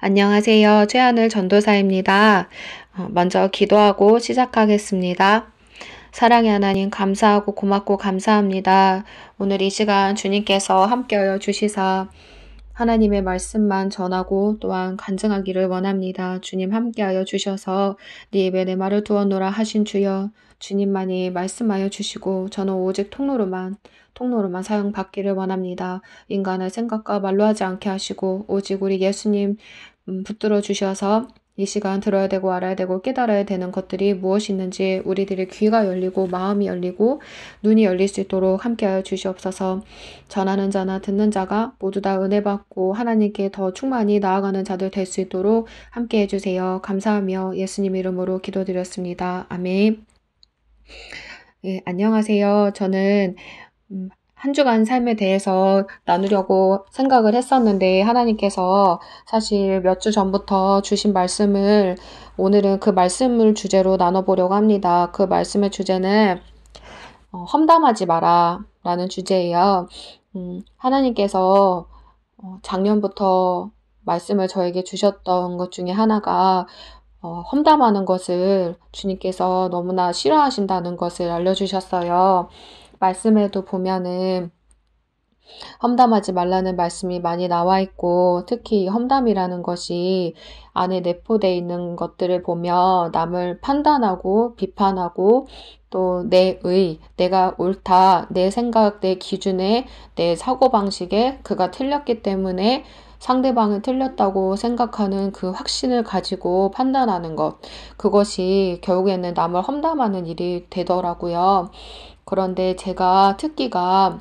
안녕하세요. 최하늘 전도사입니다. 어, 먼저 기도하고 시작하겠습니다. 사랑의 하나님 감사하고 고맙고 감사합니다. 오늘 이 시간 주님께서 함께하여 주시사 하나님의 말씀만 전하고 또한 간증하기를 원합니다. 주님 함께하여 주셔서 네 입에 내 말을 두었노라 하신 주여 주님만이 말씀하여 주시고 저는 오직 통로로만 통로로만 사용받기를 원합니다. 인간의 생각과 말로 하지 않게 하시고 오직 우리 예수님 음, 붙들어 주셔서 이 시간 들어야 되고 알아야 되고 깨달아야 되는 것들이 무엇이 있는지 우리들의 귀가 열리고 마음이 열리고 눈이 열릴 수 있도록 함께하여 주시옵소서. 전하는 자나 듣는 자가 모두 다 은혜 받고 하나님께 더 충만히 나아가는 자들 될 수 있도록 함께해 주세요. 감사하며 예수님 이름으로 기도드렸습니다. 아멘. 예, 안녕하세요. 저는 음, 한 주간 삶에 대해서 나누려고 생각을 했었는데 하나님께서 사실 몇 주 전부터 주신 말씀을 오늘은 그 말씀을 주제로 나눠보려고 합니다. 그 말씀의 주제는 어, 험담하지 마라 라는 주제예요. 음, 하나님께서 어, 작년부터 말씀을 저에게 주셨던 것 중에 하나가 어, 험담하는 것을 주님께서 너무나 싫어하신다는 것을 알려주셨어요. 말씀에도 보면은 험담하지 말라는 말씀이 많이 나와 있고 특히 험담이라는 것이 안에 내포되어 있는 것들을 보며 남을 판단하고 비판하고 또 내 의, 내가 옳다, 내 생각, 내 기준에, 내 사고방식에 그가 틀렸기 때문에 상대방은 틀렸다고 생각하는 그 확신을 가지고 판단하는 것. 그것이 결국에는 남을 험담하는 일이 되더라고요. 그런데 제가 특기가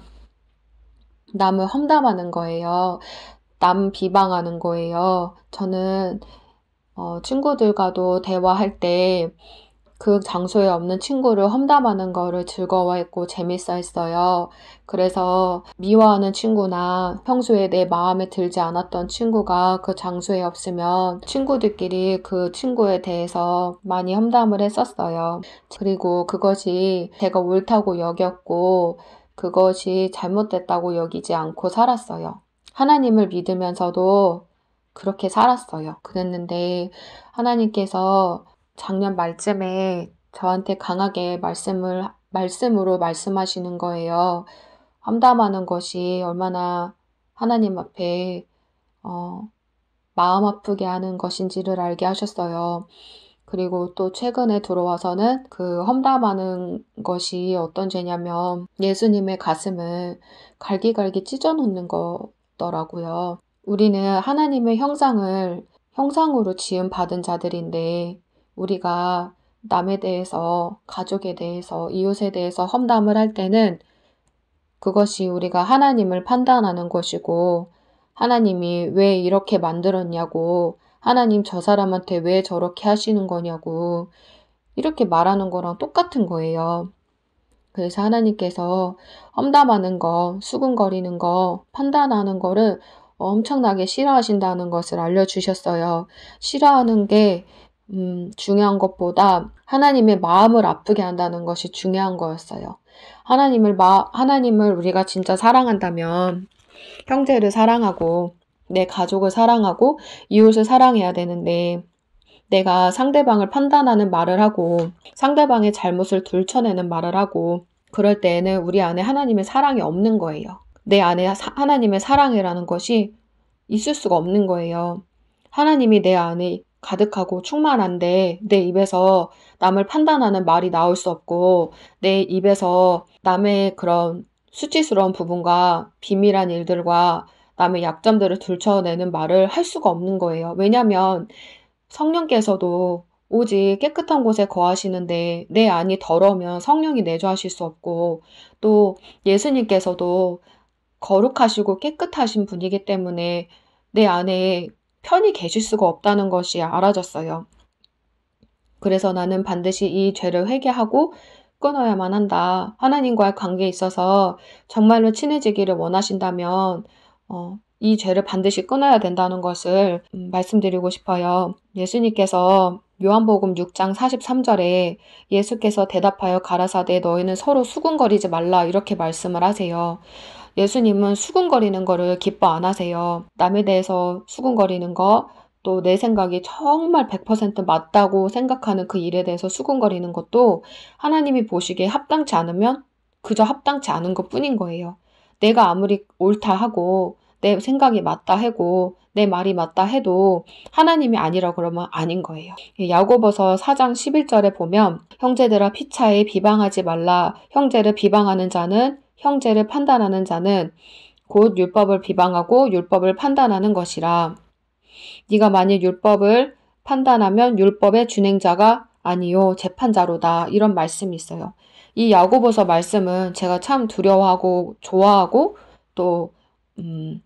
남을 험담하는 거예요. 남 비방하는 거예요. 저는 어, 친구들과도 대화할 때그 장소에 없는 친구를 험담하는 거를 즐거워했고 재밌어 했어요. 그래서 미워하는 친구나 평소에 내 마음에 들지 않았던 친구가 그 장소에 없으면 친구들끼리 그 친구에 대해서 많이 험담을 했었어요. 그리고 그것이 제가 옳다고 여겼고 그것이 잘못됐다고 여기지 않고 살았어요. 하나님을 믿으면서도 그렇게 살았어요. 그랬는데 하나님께서 작년 말쯤에 저한테 강하게 말씀을, 말씀으로 말씀하시는 거예요. 험담하는 것이 얼마나 하나님 앞에, 어, 마음 아프게 하는 것인지를 알게 하셨어요. 그리고 또 최근에 들어와서는 그 험담하는 것이 어떤 죄냐면 예수님의 가슴을 갈기갈기 찢어놓는 거더라고요. 우리는 하나님의 형상을 형상으로 지음 받은 자들인데 우리가 남에 대해서, 가족에 대해서, 이웃에 대해서 험담을 할 때는 그것이 우리가 하나님을 판단하는 것이고, 하나님이 왜 이렇게 만들었냐고, 하나님 저 사람한테 왜 저렇게 하시는 거냐고, 이렇게 말하는 거랑 똑같은 거예요. 그래서 하나님께서 험담하는 거, 수근거리는 거, 판단하는 거를 엄청나게 싫어하신다는 것을 알려주셨어요. 싫어하는 게 음, 중요한 것보다 하나님의 마음을 아프게 한다는 것이 중요한 거였어요. 하나님을 마, 하나님을 우리가 진짜 사랑한다면 형제를 사랑하고 내 가족을 사랑하고 이웃을 사랑해야 되는데 내가 상대방을 판단하는 말을 하고 상대방의 잘못을 둘쳐내는 말을 하고 그럴 때에는 우리 안에 하나님의 사랑이 없는 거예요. 내 안에 사, 하나님의 사랑이라는 것이 있을 수가 없는 거예요. 하나님이 내 안에 가득하고 충만한데 내 입에서 남을 판단하는 말이 나올 수 없고 내 입에서 남의 그런 수치스러운 부분과 비밀한 일들과 남의 약점들을 들춰내는 말을 할 수가 없는 거예요. 왜냐하면 성령께서도 오직 깨끗한 곳에 거하시는데 내 안이 더러우면 성령이 내조하실수 없고 또 예수님께서도 거룩하시고 깨끗하신 분이기 때문에 내 안에 편히 계실 수가 없다는 것이 알아졌어요. 그래서 나는 반드시 이 죄를 회개하고 끊어야만 한다. 하나님과의 관계에 있어서 정말로 친해지기를 원하신다면 어, 이 죄를 반드시 끊어야 된다는 것을 음, 말씀드리고 싶어요. 예수님께서 요한복음 6장 43절에 예수께서 대답하여 가라사대 너희는 서로 수군거리지 말라 이렇게 말씀을 하세요. 예수님은 수군거리는 거를 기뻐 안 하세요. 남에 대해서 수군거리는 거, 또 내 생각이 정말 100% 맞다고 생각하는 그 일에 대해서 수군거리는 것도 하나님이 보시기에 합당치 않으면 그저 합당치 않은 것 뿐인 거예요. 내가 아무리 옳다 하고 내 생각이 맞다 해고 내 말이 맞다 해도 하나님이 아니라 그러면 아닌 거예요. 야고보서 4장 11절에 보면 형제들아 피차에 비방하지 말라 형제를 비방하는 자는 형제를 판단하는 자는 곧 율법을 비방하고 율법을 판단하는 것이라. 네가 만일 율법을 판단하면 율법의 준행자가 아니요 재판자로다 이런 말씀이 있어요. 이 야고보서 말씀은 제가 참 두려워하고 좋아하고 또 음,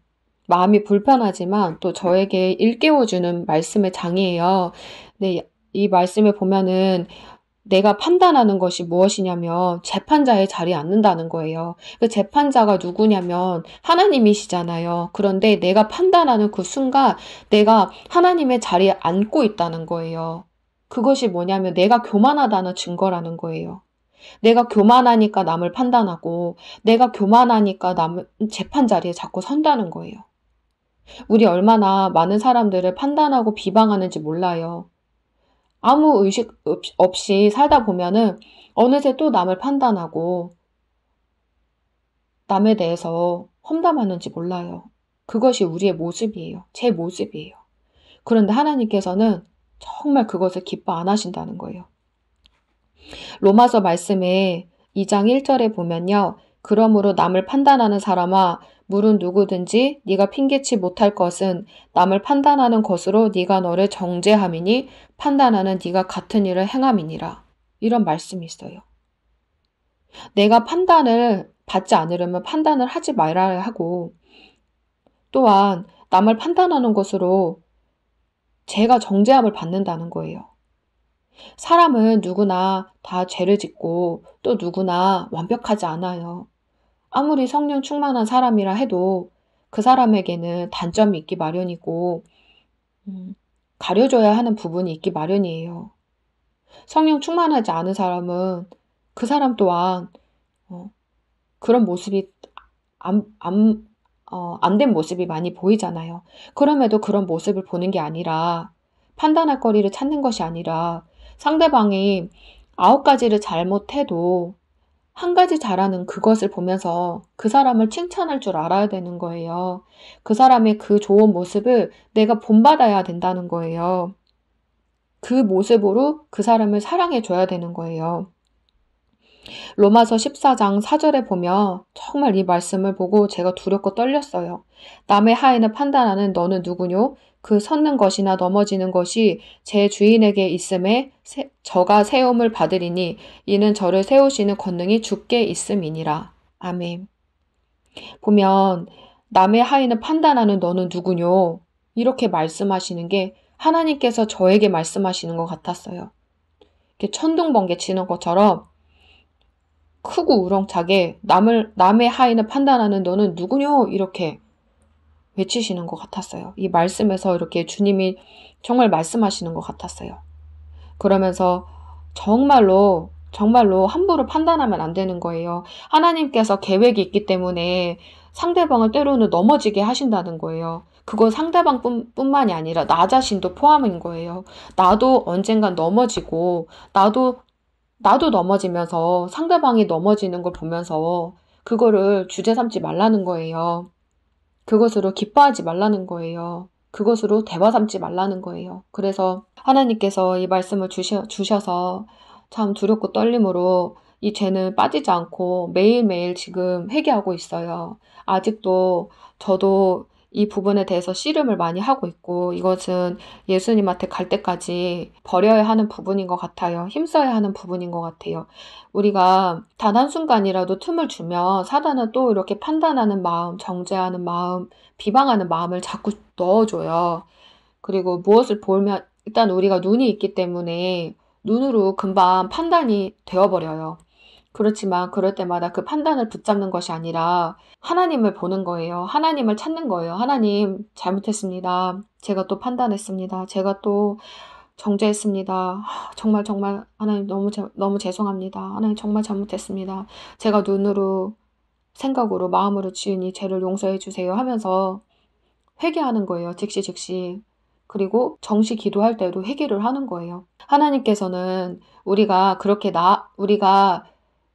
마음이 불편하지만 또 저에게 일깨워주는 말씀의 장이에요. 네, 이 말씀을 보면은 내가 판단하는 것이 무엇이냐면 재판자의 자리에 앉는다는 거예요. 그 재판자가 누구냐면 하나님이시잖아요. 그런데 내가 판단하는 그 순간 내가 하나님의 자리에 앉고 있다는 거예요. 그것이 뭐냐면 내가 교만하다는 증거라는 거예요. 내가 교만하니까 남을 판단하고 내가 교만하니까 남 재판 자리에 자꾸 선다는 거예요. 우리 얼마나 많은 사람들을 판단하고 비방하는지 몰라요. 아무 의식 없이 살다 보면은 어느새 또 남을 판단하고 남에 대해서 험담하는지 몰라요. 그것이 우리의 모습이에요. 제 모습이에요. 그런데 하나님께서는 정말 그것을 기뻐 안 하신다는 거예요. 로마서 말씀에 2장 1절에 보면요. 그러므로 남을 판단하는 사람아, 물은 누구든지 네가 핑계치 못할 것은 남을 판단하는 것으로 네가 너를 정죄함이니 판단하는 네가 같은 일을 행함이니라. 이런 말씀이 있어요. 내가 판단을 받지 않으려면 판단을 하지 말아야 하고 또한 남을 판단하는 것으로 제가 정죄함을 받는다는 거예요. 사람은 누구나 다 죄를 짓고 또 누구나 완벽하지 않아요. 아무리 성령 충만한 사람이라 해도 그 사람에게는 단점이 있기 마련이고, 음, 가려줘야 하는 부분이 있기 마련이에요. 성령 충만하지 않은 사람은 그 사람 또한 어, 그런 모습이 안, 안, 어, 안 된 모습이 많이 보이잖아요. 그럼에도 그런 모습을 보는 게 아니라 판단할 거리를 찾는 것이 아니라 상대방이 아홉 가지를 잘못해도 한 가지 잘하는 그것을 보면서 그 사람을 칭찬할 줄 알아야 되는 거예요. 그 사람의 그 좋은 모습을 내가 본받아야 된다는 거예요. 그 모습으로 그 사람을 사랑해줘야 되는 거예요. 로마서 14장 4절에 보면 정말 이 말씀을 보고 제가 두렵고 떨렸어요. 남의 하인을 판단하는 너는 누구뇨? 그 섰는 것이나 넘어지는 것이 제 주인에게 있음에 세, 저가 세움을 받으리니 이는 저를 세우시는 권능이 주께 있음이니라. 아멘. 보면 남의 하인을 판단하는 너는 누구뇨? 이렇게 말씀하시는 게 하나님께서 저에게 말씀하시는 것 같았어요. 이렇게 천둥번개 치는 것처럼 크고 우렁차게 남을 남의 하인을 판단하는 너는 누구뇨? 이렇게 외치시는 것 같았어요. 이 말씀에서 이렇게 주님이 정말 말씀하시는 것 같았어요. 그러면서 정말로 정말로 함부로 판단하면 안 되는 거예요. 하나님께서 계획이 있기 때문에 상대방을 때로는 넘어지게 하신다는 거예요. 그건 상대방뿐만이 아니라 나 자신도 포함인 거예요. 나도 언젠간 넘어지고 나도 나도 넘어지면서 상대방이 넘어지는 걸 보면서 그거를 주제 삼지 말라는 거예요. 그것으로 기뻐하지 말라는 거예요. 그것으로 대화 삼지 말라는 거예요. 그래서 하나님께서 이 말씀을 주셔, 주셔서 참 두렵고 떨림으로 이 죄는 빠지지 않고 매일매일 지금 회개하고 있어요. 아직도 저도 이 부분에 대해서 씨름을 많이 하고 있고 이것은 예수님한테 갈 때까지 버려야 하는 부분인 것 같아요. 힘써야 하는 부분인 것 같아요. 우리가 단 한순간이라도 틈을 주면 사단은 또 이렇게 판단하는 마음, 정죄하는 마음, 비방하는 마음을 자꾸 넣어줘요. 그리고 무엇을 보면 일단 우리가 눈이 있기 때문에 눈으로 금방 판단이 되어버려요. 그렇지만 그럴 때마다 그 판단을 붙잡는 것이 아니라 하나님을 보는 거예요. 하나님을 찾는 거예요. 하나님, 잘못했습니다. 제가 또 판단했습니다. 제가 또 정죄했습니다. 정말 정말 하나님 너무 너무 죄송합니다. 하나님 정말 잘못했습니다. 제가 눈으로 생각으로 마음으로 지은 이 죄를 용서해 주세요 하면서 회개하는 거예요. 즉시 즉시. 그리고 정시 기도할 때도 회개를 하는 거예요. 하나님께서는 우리가 그렇게 나 우리가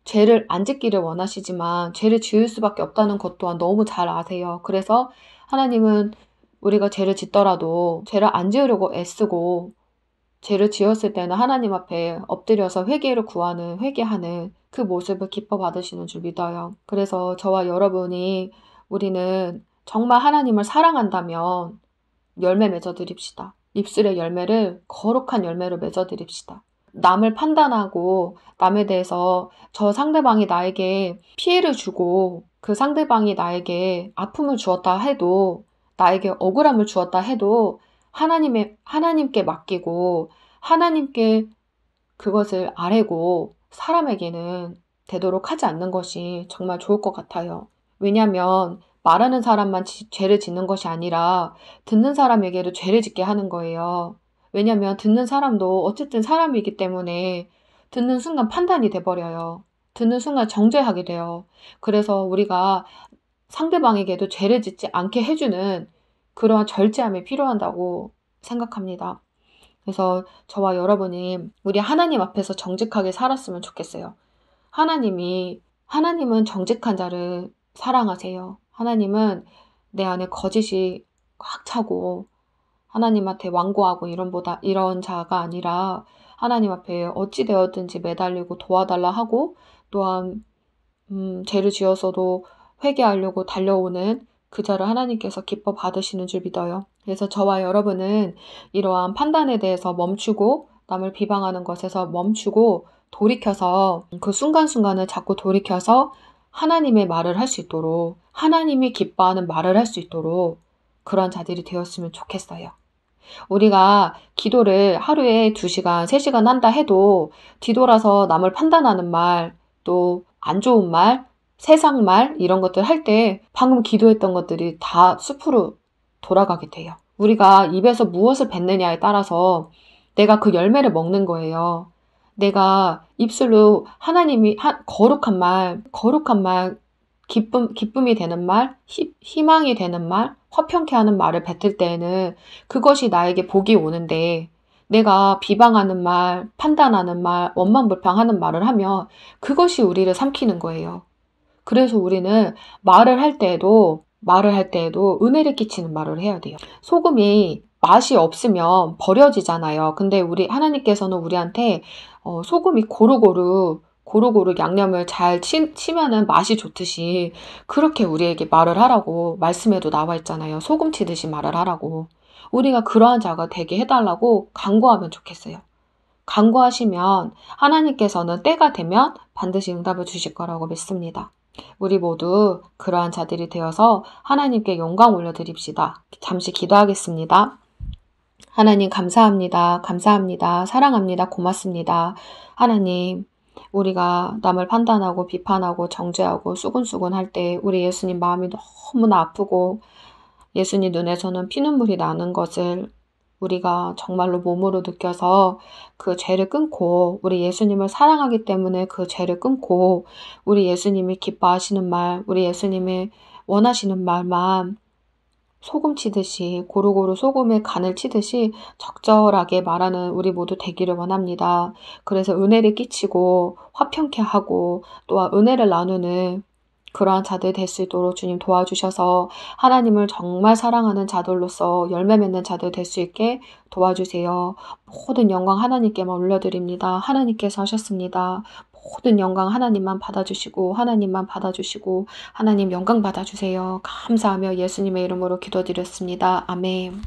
죄를 안 짓기를 원하시지만 죄를 지을 수밖에 없다는 것 또한 너무 잘 아세요. 그래서 하나님은 우리가 죄를 짓더라도 죄를 안 지으려고 애쓰고 죄를 지었을 때는 하나님 앞에 엎드려서 회개를 구하는 회개하는 그 모습을 기뻐 받으시는 줄 믿어요. 그래서 저와 여러분이 우리는 정말 하나님을 사랑한다면 열매 맺어 드립시다. 입술의 열매를 거룩한 열매로 맺어 드립시다. 남을 판단하고 남에 대해서 저 상대방이 나에게 피해를 주고 그 상대방이 나에게 아픔을 주었다 해도 나에게 억울함을 주었다 해도 하나님의 하나님께 맡기고 하나님께 그것을 아뢰고 사람에게는 되도록 하지 않는 것이 정말 좋을 것 같아요. 왜냐하면 말하는 사람만 죄를 짓는 것이 아니라 듣는 사람에게도 죄를 짓게 하는 거예요. 왜냐면 듣는 사람도 어쨌든 사람이기 때문에 듣는 순간 판단이 돼버려요. 듣는 순간 정죄하게 돼요. 그래서 우리가 상대방에게도 죄를 짓지 않게 해주는 그러한 절제함이 필요한다고 생각합니다. 그래서 저와 여러분이 우리 하나님 앞에서 정직하게 살았으면 좋겠어요. 하나님이, 하나님은 정직한 자를 사랑하세요. 하나님은 내 안에 거짓이 꽉 차고 하나님한테 완고하고 이런 보다 이런 자가 아니라 하나님 앞에 어찌 되었든지 매달리고 도와달라 하고 또한 음, 죄를 지어서도 회개하려고 달려오는 그 자를 하나님께서 기뻐 받으시는 줄 믿어요. 그래서 저와 여러분은 이러한 판단에 대해서 멈추고 남을 비방하는 것에서 멈추고 돌이켜서 그 순간순간을 자꾸 돌이켜서 하나님의 말을 할 수 있도록 하나님이 기뻐하는 말을 할 수 있도록 그런 자들이 되었으면 좋겠어요. 우리가 기도를 하루에 2시간, 3시간 한다 해도 뒤돌아서 남을 판단하는 말, 또 안 좋은 말, 세상 말 이런 것들 할 때 방금 기도했던 것들이 다 숲으로 돌아가게 돼요. 우리가 입에서 무엇을 뱉느냐에 따라서 내가 그 열매를 먹는 거예요. 내가 입술로 하나님이 거룩한 말, 거룩한 말, 기쁨, 기쁨이 되는 말, 희, 망이 되는 말, 화평케 하는 말을 뱉을 때에는 그것이 나에게 복이 오는데 내가 비방하는 말, 판단하는 말, 원망불평하는 말을 하면 그것이 우리를 삼키는 거예요. 그래서 우리는 말을 할 때에도 말을 할 때에도 은혜를 끼치는 말을 해야 돼요. 소금이 맛이 없으면 버려지잖아요. 근데 우리 하나님께서는 우리한테 어, 소금이 고루고루 고루고루 양념을 잘 치, 면은 맛이 좋듯이 그렇게 우리에게 말을 하라고 말씀에도 나와 있잖아요. 소금 치듯이 말을 하라고. 우리가 그러한 자가 되게 해달라고 강구하면 좋겠어요. 강구하시면 하나님께서는 때가 되면 반드시 응답을 주실 거라고 믿습니다. 우리 모두 그러한 자들이 되어서 하나님께 영광 올려드립시다. 잠시 기도하겠습니다. 하나님 감사합니다. 감사합니다. 사랑합니다. 고맙습니다. 하나님 우리가 남을 판단하고 비판하고 정죄하고 수근수근할때 우리 예수님 마음이 너무나 아프고 예수님 눈에서는 피눈물이 나는 것을 우리가 정말로 몸으로 느껴서 그 죄를 끊고 우리 예수님을 사랑하기 때문에 그 죄를 끊고 우리 예수님이 기뻐하시는 말, 우리 예수님이 원하시는 말만 소금 치듯이 고루고루 소금에 간을 치듯이 적절하게 말하는 우리 모두 되기를 원합니다. 그래서 은혜를 끼치고 화평케 하고 또한 은혜를 나누는 그러한 자들 될 수 있도록 주님 도와주셔서 하나님을 정말 사랑하는 자들로서 열매 맺는 자들 될 수 있게 도와주세요. 모든 영광 하나님께만 올려드립니다. 하나님께서 하셨습니다. 모든 영광 하나님만 받아주시고 하나님만 받아주시고 하나님 영광 받아주세요. 감사하며 예수님의 이름으로 기도드렸습니다. 아멘.